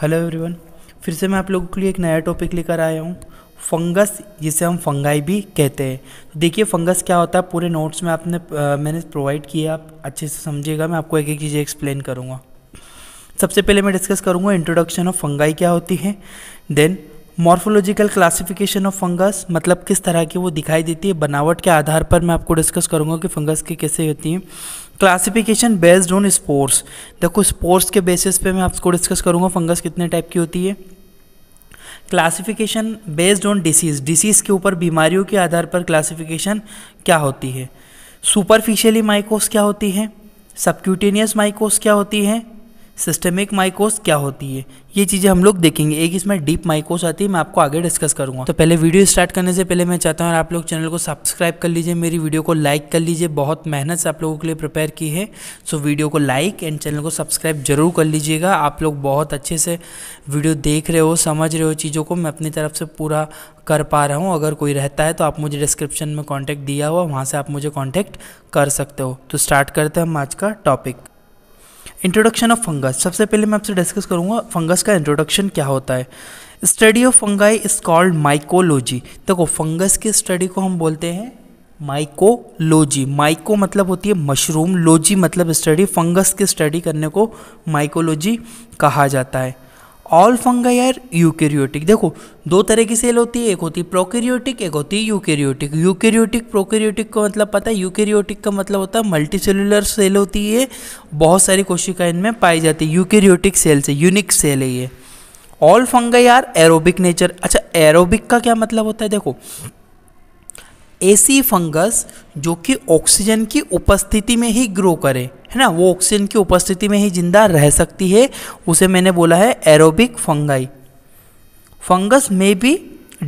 hello everyone फिर से मैं आप लोगों के लिए एक नया टॉपिक लेकर आया हूँ फंगस जिसे हम फंगाई भी कहते हैं तो देखिए फंगस क्या होता है पूरे नोट्स में आपने आ, मैंने प्रोवाइड किया आप अच्छे से समझिएगा मैं आपको एक एक चीज़ एक्सप्लेन करूँगा सबसे पहले मैं डिस्कस करूँगा इंट्रोडक्शन ऑफ फंगाई क्या होती है then morphological classification of fungus मतलब किस तरह की वो दिखाई देती है बनावट के आधार पर मैं आपको डिस्कस करूँगा कि फंगस की कैसे होती हैं क्लासिफिकेशन बेस्ड ऑन स्पोर्स देखो स्पोर्स के बेसिस पे मैं आपको डिस्कस करूँगा फंगस कितने टाइप की होती है classification based on disease disease के ऊपर बीमारियों के आधार पर क्लासिफिकेशन क्या होती है सुपरफिशियली माइकोस क्या होती है सबक्यूटेनियस माइकोस क्या होती है सिस्टमिक माइकोस क्या होती है ये चीज़ें हम लोग देखेंगे एक इसमें डीप माइकोस आती है मैं आपको आगे डिस्कस करूंगा तो पहले वीडियो स्टार्ट करने से पहले मैं चाहता हूँ आप लोग चैनल को सब्सक्राइब कर लीजिए मेरी वीडियो को लाइक कर लीजिए बहुत मेहनत से आप लोगों के लिए प्रिपेयर की है सो वीडियो को लाइक एंड चैनल को सब्सक्राइब जरूर कर लीजिएगा आप लोग बहुत अच्छे से वीडियो देख रहे हो समझ रहे हो चीज़ों को मैं अपनी तरफ से पूरा कर पा रहा हूँ अगर कोई रहता है तो आप मुझे डिस्क्रिप्शन में कॉन्टैक्ट दिया हुआ वहाँ से आप मुझे कॉन्टैक्ट कर सकते हो तो स्टार्ट करते हैं हम आज का टॉपिक इंट्रोडक्शन ऑफ फंगस सबसे पहले मैं आपसे डिस्कस करूँगा फंगस का इंट्रोडक्शन क्या होता है study of fungi is called mycology देखो फंगस की स्टडी को हम बोलते हैं माइकोलॉजी माइको मतलब होती है मशरूम लॉजी मतलब स्टडी फंगस की स्टडी करने को माइकोलॉजी कहा जाता है ऑल फंगाई आर यूकेरियोटिक देखो दो तरह की सेल होती है एक होती है प्रोकेरियोटिक एक होती है यूकेरियोटिक यूकेरियोटिक प्रोकेरियोटिक का मतलब पता है यूकेरियोटिक का मतलब होता है मल्टी सेलुलर सेल होती है बहुत सारी कोशिकाएं इनमें पाई जाती है यूकेरियोटिक सेल से यूनिक सेल है ये all fungi are aerobic nature अच्छा एरोबिक का क्या मतलब होता है देखो ऐसी फंगस जो कि ऑक्सीजन की उपस्थिति में ही ग्रो करे है ना वो ऑक्सीजन की उपस्थिति में ही जिंदा रह सकती है उसे मैंने बोला है एरोबिक फंगाई फंगस में भी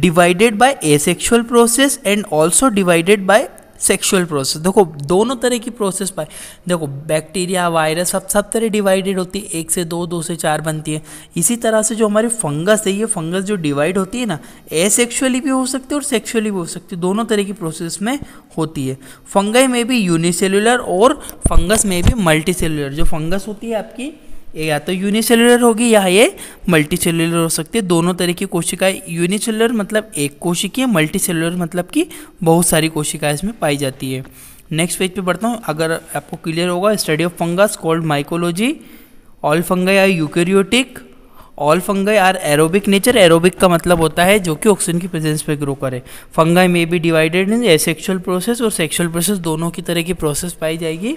divided by asexual process and also divided by sexual process देखो दोनों तरह की प्रोसेस पाए देखो बैक्टीरिया वायरस सब सब तरह डिवाइडेड होती है एक से दो दो से चार बनती है इसी तरह से जो हमारी फंगस है ये फंगस जो डिवाइड होती है ना एसेक्सुअली भी हो सकती है और सेक्सुअली भी हो सकती है दोनों तरह की प्रोसेस में होती है फंगई में भी यूनिसेलुलर और फंगस में भी मल्टीसेलुलर जो फंगस होती है आपकी ये या तो यूनिसेलुलर होगी या ये मल्टी हो सकती है दोनों तरह की कोशिकाएं यूनिसेलुलर मतलब एक कोशिकीय मल्टी सेलुलर मतलब कि बहुत सारी कोशिकाएं इसमें पाई जाती है नेक्स्ट पेज पे पढ़ता हूँ अगर आपको क्लियर होगा study of fungus called mycology all fungi या eukaryotic all fungi are aerobic nature aerobic का मतलब होता है जो कि ऑक्सीजन की प्रेजेंस पे ग्रो करे फंगाई में be divided in asexual process और सेक्सुअल प्रोसेस दोनों की तरह की प्रोसेस पाई जाएगी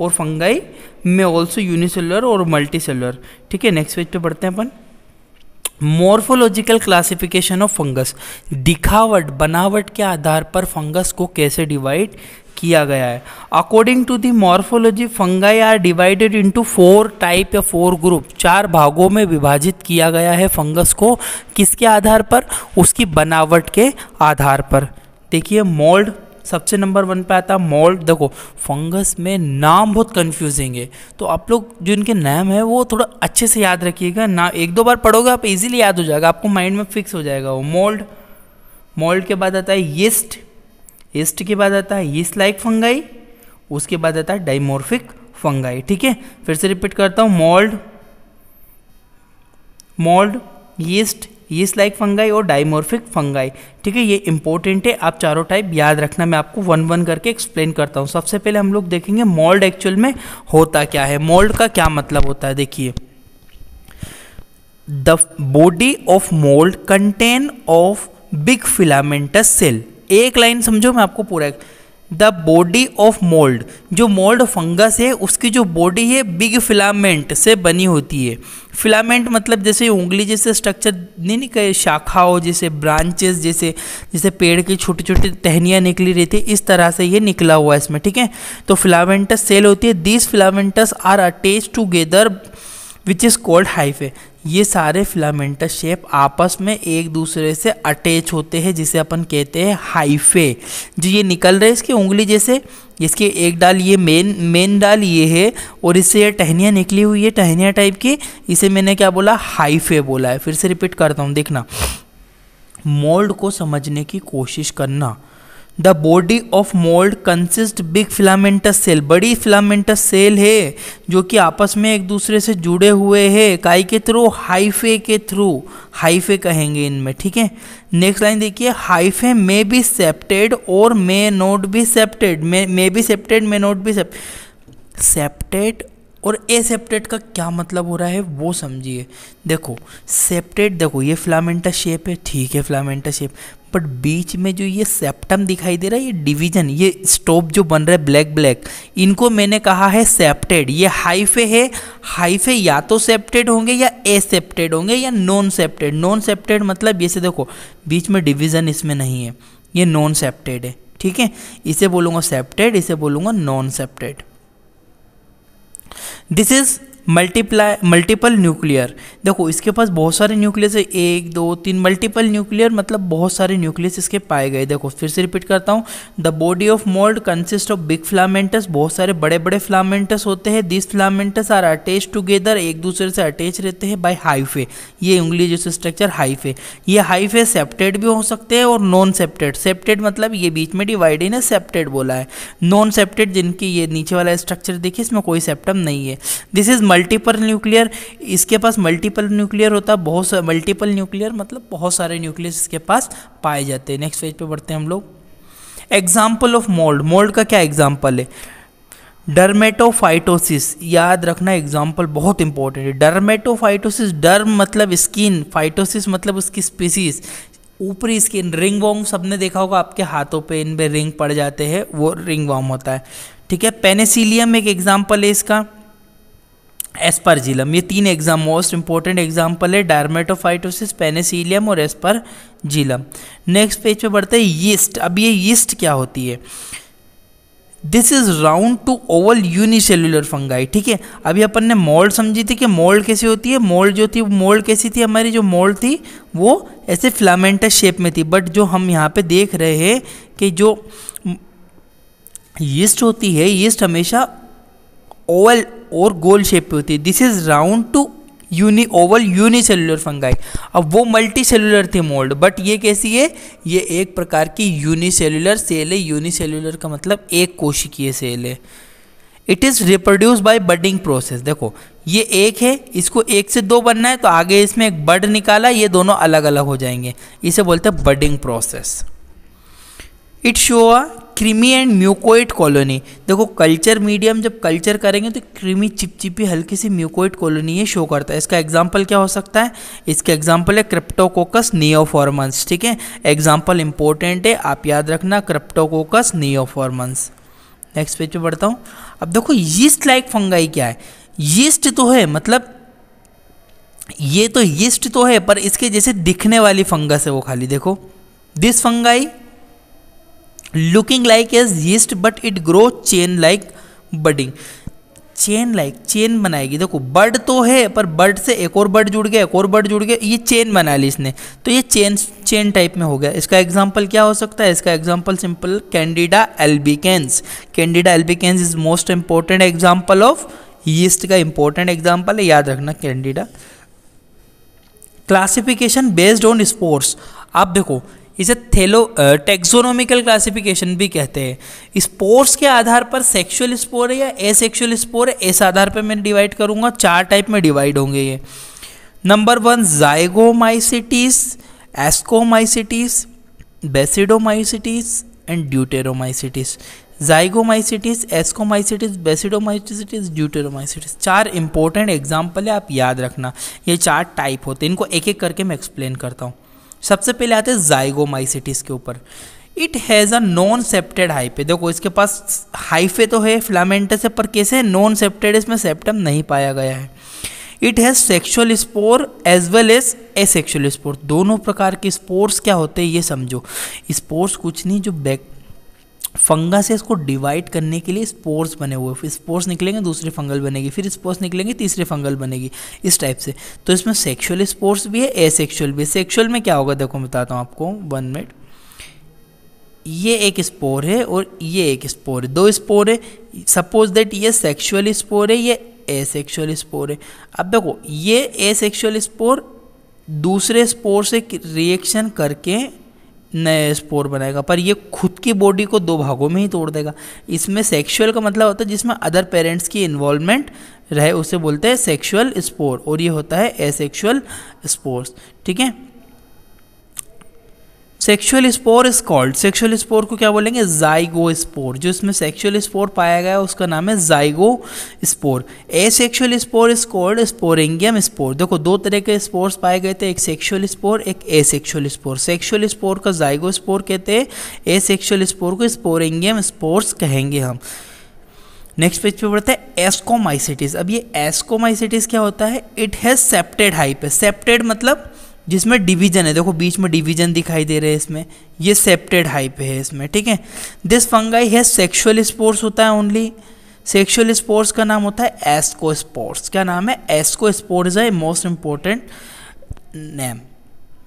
और फंगाई में ऑल्सो यूनिसेलुलर और मल्टी सेलुलर ठीक है नेक्स्ट पेज पे पढ़ते हैं अपन मोर्फोलॉजिकल क्लासिफिकेशन ऑफ फंगस दिखावट बनावट के आधार पर फंगस को कैसे डिवाइड किया गया है according to the morphology fungi are divided into four type या फोर ग्रुप चार भागों में विभाजित किया गया है फंगस को किसके आधार पर उसकी बनावट के आधार पर देखिए मोल्ड सबसे नंबर वन पे आता है मोल्ड देखो फंगस में नाम बहुत कंफ्यूजिंग है तो आप लोग जो इनके नाम है वो थोड़ा अच्छे से याद रखिएगा ना एक दो बार पढ़ोगे आप इजीली याद हो जाएगा आपको माइंड में फिक्स हो जाएगा वो मोल्ड मोल्ड के बाद आता है यस्ट ईस्ट के बाद आता है यीस्ट लाइक फंगाई उसके बाद आता है डाइमोर्फिक फंगाई ठीक है फिर से रिपीट करता हूँ mould mould yeast yeast like fungi और डाइमोर्फिक फंगाई ठीक है ये इंपॉर्टेंट है आप चारों टाइप याद रखना मैं आपको वन वन करके एक्सप्लेन करता हूँ सबसे पहले हम लोग देखेंगे मोल्ड एक्चुअल में होता क्या है मोल्ड का क्या मतलब होता है देखिए the body of mould contain of big filamentous cell एक लाइन समझो मैं आपको पूरा द बॉडी ऑफ मोल्ड जो मोल्ड फंगस है उसकी जो बॉडी है बिग फिलामेंट से बनी होती है फिलामेंट मतलब जैसे उंगली जैसे स्ट्रक्चर नहीं निकले शाखाओं जैसे ब्रांचेस जैसे जैसे पेड़ की छोटी छोटी टहनियाँ निकली रहती है इस तरह से ये निकला हुआ है इसमें ठीक है तो फिलामेंटस सेल होती है these filamentous are attach together which is called hyphae ये सारे फिलामेंटस शेप आपस में एक दूसरे से अटैच होते हैं जिसे अपन कहते हैं हाइफे जो ये निकल रहे हैं इसकी उंगली जैसे इसके एक डाल ये मेन मेन डाल ये है और इससे ये टहनियाँ निकली हुई है टहनियाँ टाइप की इसे मैंने क्या बोला हाइफे बोला है फिर से रिपीट करता हूँ देखना मोल्ड को समझने की कोशिश करना the body of mould consist big filamentous cell बड़ी फिलामेंटस सेल है जो कि आपस में एक दूसरे से जुड़े हुए है काई के थ्रू हाइफे के थ्रू हाइफे कहेंगे इनमें ठीक है नेक्स्ट लाइन देखिए हाइफे मे बी सेप्टेड और may not be septate may be septate may not be septate और एसेप्टेड का क्या मतलब हो रहा है वो समझिए देखो सेप्टेड देखो ये फ्लामेंटा शेप है ठीक है फ्लामेंटा शेप बट बीच में जो ये सेप्टम दिखाई दे रहा है ये डिवीजन ये स्टॉप जो बन रहा है ब्लैक ब्लैक इनको मैंने कहा है सेप्टेड ये हाइफे है हाइफे या तो सेप्टेड होंगे या एसेप्टेड होंगे या नॉन सेप्टेड नॉन सेप्टेड मतलब ये से देखो बीच में डिवीजन इसमें नहीं है ये नॉन सेप्टेड है ठीक है इसे बोलूँगा सेप्टेड इसे बोलूँगा non septate this is multiply multiple nuclear देखो इसके पास बहुत सारे न्यूक्लियस है एक दो तीन मल्टीपल न्यूक्लियर मतलब बहुत सारे न्यूक्लियस इसके पाए गए देखो फिर से रिपीट करता हूँ the body of mould consist of big filamentous बहुत सारे बड़े बड़े फ्लामेंटस होते हैं this filamentous are attach together एक दूसरे से अटैच रहते हैं बाई हाईफे ये उंगली जैसे स्ट्रक्चर हाईफे ये हाईफे सेप्टेड भी हो सकते हैं और नॉन सेप्टेड सेप्टेड मतलब ये बीच में डिवाइड है सेप्टेड बोला है नॉन सेप्टेड जिनकी ये नीचे वाला स्ट्रक्चर देखिए इसमें कोई सेप्टम नहीं है this is multi multiple nuclear इसके पास मल्टीपल न्यूक्लियर होता है बहुत मल्टीपल न्यूक्लियर मतलब बहुत सारे न्यूक्लियस इसके पास पाए जाते हैं नेक्स्ट पेज पे बढ़ते हैं हम लोग एग्जाम्पल ऑफ मोल्ड मोल्ड का क्या एग्जाम्पल है डर्मेटोफाइटोसिस याद रखना एग्जाम्पल बहुत इंपॉर्टेंट है डर्मेटोफाइटोसिस डर्म मतलब स्किन फाइटोसिस मतलब उसकी स्पीसीज ऊपरी स्किन रिंग वॉम सबने देखा होगा आपके हाथों पे इन पर रिंग पड़ जाते हैं वो रिंग वॉम होता है ठीक है पेनेसिलियम एक एग्जाम्पल है इसका एस्परजिलम ये तीन एग्जाम मोस्ट इंपॉर्टेंट एग्जाम्पल है डायरमेटोफाइटोसिस पेनेसिलियम और एस्परजिलम नेक्स्ट पेज पे बढ़ते हैं यीस्ट अब ये यीस्ट क्या होती है this is round to oval unicellular fungi ठीक है अभी अपन ने मोल्ड समझी थी कि मोल्ड कैसी होती है मोल्ड जो थी मोल्ड कैसी थी हमारी जो मोल्ड थी वो ऐसे फ्लामेंटस शेप में थी बट जो हम यहाँ पे देख रहे हैं कि जो यीस्ट होती है यीस्ट हमेशा ओवल और गोल शेप पे होती है this is round to uni oval unicellular fungi अब वो मल्टी सेलुलर थे मोल्ड बट ये कैसी है ये एक प्रकार की यूनिसेलुलर सेल है यूनिसेलुलर का मतलब एक कोशिकीय सेल है it is reproduce by budding process देखो ये एक है इसको एक से दो बनना है तो आगे इसमें एक बड निकाला ये दोनों अलग अलग हो जाएंगे इसे बोलते हैं budding process it show a creamy and mucoid colony देखो कल्चर मीडियम जब कल्चर करेंगे तो क्रीमी चिपचिपी हल्की सी म्यूकोइट कॉलोनी ये शो करता है इसका एग्जाम्पल क्या हो सकता है इसका एग्जाम्पल है क्रिप्टोकोकस नियोफॉर्मन्स ठीक है एग्जाम्पल इंपॉर्टेंट है आप याद रखना क्रिप्टोकोकस नियोफॉर्मन्स नेक्स्ट पेज पे बढ़ता हूँ अब देखो यीस्ट लाइक फंगाई क्या है यीस्ट तो है मतलब ये तो यीस्ट तो है पर इसके जैसे दिखने वाली फंगस है वो खाली देखो this fungi looking like as yeast but it grow chain like budding chain like chain बनाएगी देखो बर्ड तो है पर बर्ड से एक और बर्ड जुड़ गया एक और बर्ड जुड़ गया ये चेन बना ली इसने तो ये चेन चेन टाइप में हो गया इसका एग्जाम्पल क्या हो सकता है इसका example simple Candida albicans Candida albicans is most important example of yeast का इंपॉर्टेंट एग्जाम्पल है याद रखना Candida classification based on spores आप देखो इसे थेलो टेक्सोनोमिकल क्लासिफिकेशन भी कहते हैं स्पोर्स के आधार पर सेक्सुअल स्पोर है या एसेक्सुअल स्पोर है इस आधार पर मैं डिवाइड करूँगा चार टाइप में डिवाइड होंगे ये number one zygomycetes ascomycetes basidiomycetes and deuteromycetes zygomycetes ascomycetes basidiomycetes deuteromycetes चार इंपॉर्टेंट एग्जाम्पल है आप याद रखना ये चार टाइप होते हैं इनको एक एक करके मैं एक्सप्लेन करता हूँ सबसे पहले आते हैं जाइगोमाइसिटिस के ऊपर it has a non septate hyphae देखो इसके पास हाइफे तो है फ्लामेंटस है पर कैसे नॉन सेप्टेड इसमें सेप्टम नहीं पाया गया है it has sexual spore as well as asexual spore दोनों प्रकार के स्पोर्स क्या होते हैं ये समझो स्पोर्स कुछ नहीं जो बैक फंगस है इसको डिवाइड करने के लिए स्पोर्स बने हुए फिर स्पोर्स निकलेंगे दूसरे फंगल बनेगी फिर स्पोर्स निकलेंगे तीसरे फंगल बनेगी इस टाइप से तो इसमें सेक्सुअल स्पोर्स भी है ए भी भी सेक्सुअल में क्या होगा देखो बताता हूँ आपको वन मिनट ये एक स्पोर है और ये एक स्पोर है दो स्पोर है सपोज दैट ये सेक्शुअल स्पोर है ये ए सेक्शुअल स्पोर है अब देखो ये ए सेक्शुअल स्पोर दूसरे स्पोर से रिएक्शन करके नए स्पोर बनाएगा पर ये खुद की बॉडी को दो भागों में ही तोड़ देगा इसमें सेक्सुअल का मतलब होता है जिसमें अदर पेरेंट्स की इन्वॉल्वमेंट रहे उसे बोलते हैं सेक्सुअल स्पोर और ये होता है एसेक्सुअल स्पोर्स ठीक है sexual spore is called sexual spore को क्या बोलेंगे जाइगो स्पोर जो इसमें सेक्सुअल स्पोर पाया गया है उसका नाम है zygospore asexual spore is called sporangium spore देखो दो तरह के स्पोर्स पाए गए थे एक सेक्सुअल स्पोर एक asexual spore sexual spore का जाइगो स्पोर कहते हैं ए सेक्सुअल स्पोर को स्पोरेंगियम स्पोर्स कहेंगे हम नेक्स्ट पेज पे पढ़ते हैं एस्कोमाइसिटिस अब ये एस्कोमाइसिटिस क्या होता है it has septate hyphae septate मतलब जिसमें डिवीजन है देखो बीच में डिवीजन दिखाई दे रहे हैं इसमें ये सेप्टेड हाइप है इसमें ठीक है दिस फंगाई है सेक्शुअल स्पोर्ट्स होता है ओनली सेक्शुअल स्पोर्ट्स का नाम होता है एस्को स्पोर्ट्स क्या नाम है एस्को स्पोर्ट्स है most important name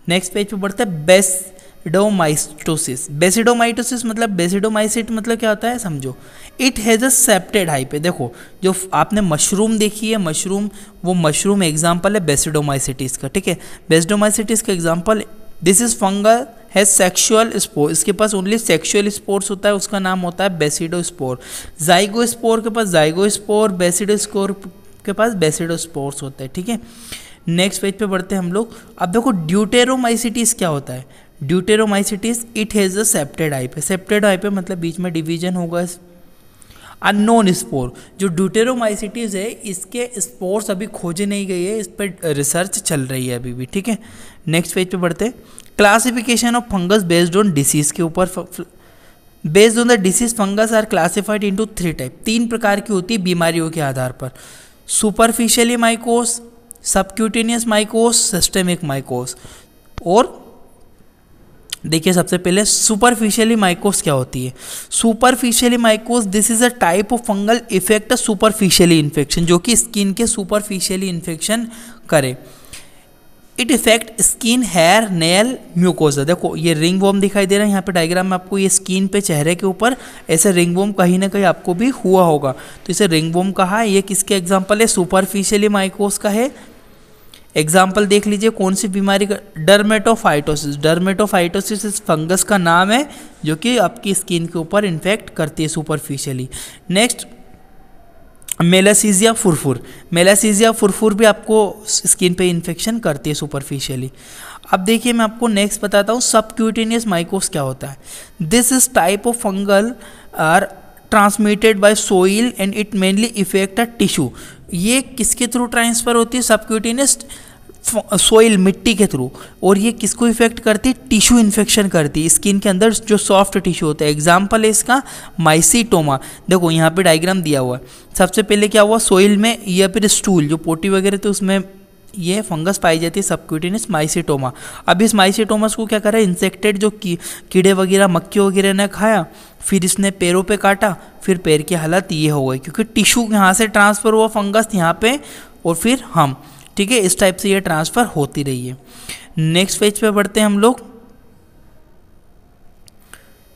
next page पे बढ़ता है बेस्ट बेसिडोमाइटोसिस बेसिडोमाइटोसिस मतलब बेसिडोमाइसिट मतलब क्या होता है समझो it has a septate hyphae देखो जो आपने मशरूम देखी है मशरूम वो मशरूम एग्जाम्पल है बेसिडोमाइसिटिस का ठीक है बेसिडोमाइसिटिस का एग्जाम्पल दिस इज फंगल है सेक्शुअल स्पोर इसके पास ओनली सेक्शुअल स्पोर्स होता है उसका नाम होता है बेसिडो स्पोर जाइगो स्पोर के पास जाइगो स्पोर बेसिडो स्कोर के पास बेसिडो स्पोर्स होते हैं ठीक है नेक्स्ट पेज पे बढ़ते हैं हम लोग अब देखो ड्यूटेरोमाइसिटिस क्या होता है deuteromycetes it has a septate hyphae septate आई पे मतलब बीच में डिवीजन होगा अननोन स्पोर जो ड्यूटेरोमाइसिटीज़ है इसके स्पोर्स अभी खोजे नहीं गई है इस पर रिसर्च चल रही है अभी भी ठीक है नेक्स्ट पेज पे बढ़ते classification of fungus based on disease के ऊपर based on the disease fungus are classified into three type तीन प्रकार की होती है बीमारियों के आधार पर superficially mycoses subcutaneous mycoses systemic mycoses और देखिए सबसे पहले सुपरफिशियली माइकोस क्या होती है superficially mycoses this is a type of fungal effect superficially infection जो कि स्किन के सुपरफिशियली इन्फेक्शन करे it effect skin hair nail mucosa देखो ये रिंग वॉम दिखाई दे रहा है यहाँ पे डायग्राम में आपको ये स्किन पे चेहरे के ऊपर ऐसे रिंग वॉम कहीं ना कहीं आपको भी हुआ होगा तो इसे रिंग वॉम कहा है ये किसके एग्जाम्पल है सुपरफिशियली माइकोस का है एग्जाम्पल देख लीजिए कौन सी बीमारी का डर्मेटोफाइटोसिस डर्मेटोफाइटोसिस इस फंगस का नाम है जो कि आपकी स्किन के ऊपर इन्फेक्ट करती है superficially next Malassezia furfur Malassezia furfur भी आपको स्किन पे इन्फेक्शन करती है सुपरफिशियली अब देखिए मैं आपको नेक्स्ट बताता हूँ सबक्यूटेनियस माइकोस क्या होता है this is type of fungal are transmitted by soil and it mainly effect a tissue ये किसके थ्रू ट्रांसफ़र होती है सबक्यूटिनस सोइल मिट्टी के थ्रू और ये किसको इफेक्ट करती है टिश्यू इन्फेक्शन करती है स्किन के अंदर जो सॉफ्ट टिश्यू होता है एग्जाम्पल है इसका माइसीटोमा देखो यहाँ पे डायग्राम दिया हुआ है सबसे पहले क्या हुआ सोइल में या फिर स्टूल जो पोटी वगैरह थे उसमें ये फंगस पाई जाती है सबक्यूटिनिस माइसिटोमा अब इस माइसिटोमस को क्या करा इंसेक्टेड जो की, कीड़े वगैरह मक्खी वगैरह ने खाया फिर इसने पैरों पे काटा फिर पैर की हालत ये हो गई क्योंकि टिश्यू यहाँ से ट्रांसफ़र हुआ फंगस यहाँ पे और फिर हम ठीक है इस टाइप से ये ट्रांसफ़र होती रही है नेक्स्ट पेज पे बढ़ते हैं हम लोग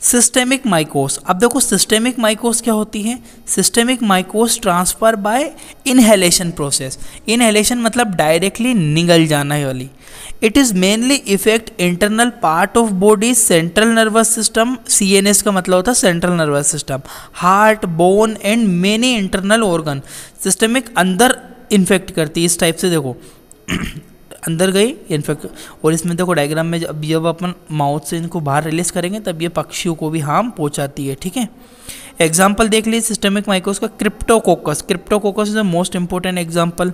सिस्टेमिक माइकोस अब देखो सिस्टेमिक माइकोस क्या होती है systemic mycoses transfer by inhalation process inhalation मतलब डायरेक्टली निगल जाना है वाली it is mainly effect internal part of body central nervous system C N S का मतलब होता है central nervous system heart bone and many internal organ systemic अंदर इन्फेक्ट करती है इस टाइप से देखो अंदर गई इनफेक्ट और इसमें देखो डायग्राम में जब जब अपन माउथ से इनको बाहर रिलीज करेंगे तब ये पक्षियों को भी हार्म पहुंचाती है ठीक है एग्जाम्पल देख लीजिए सिस्टमिक माइकोस का Cryptococcus Cryptococcus is the most important example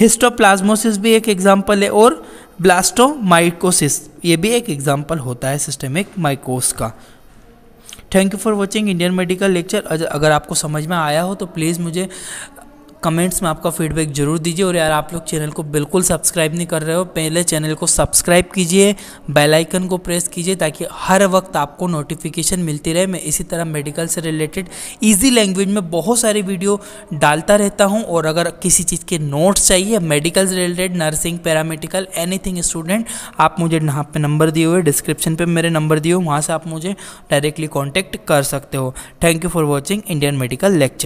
histoplasmosis भी एक एग्जाम्पल है और ब्लास्टोमाइकोसिस ये भी एक एग्जाम्पल होता है सिस्टमिक माइकोस का thank you for watching Indian medical lecture अगर आपको समझ में आया हो तो प्लीज़ मुझे कमेंट्स में आपका फीडबैक जरूर दीजिए और यार आप लोग चैनल को बिल्कुल सब्सक्राइब नहीं कर रहे हो पहले चैनल को सब्सक्राइब कीजिए बेल आइकन को प्रेस कीजिए ताकि हर वक्त आपको नोटिफिकेशन मिलती रहे मैं इसी तरह मेडिकल से रिलेटेड ईजी लैंग्वेज में बहुत सारी वीडियो डालता रहता हूँ और अगर किसी चीज़ के नोट्स चाहिए मेडिकल से related nursing paramedical any student आप मुझे यहाँ पर नंबर दिए हुए डिस्क्रिप्शन पर मेरे नंबर दिए हुए वहाँ से आप मुझे डायरेक्टली कॉन्टैक्ट कर सकते हो thank you for watching Indian medical lecture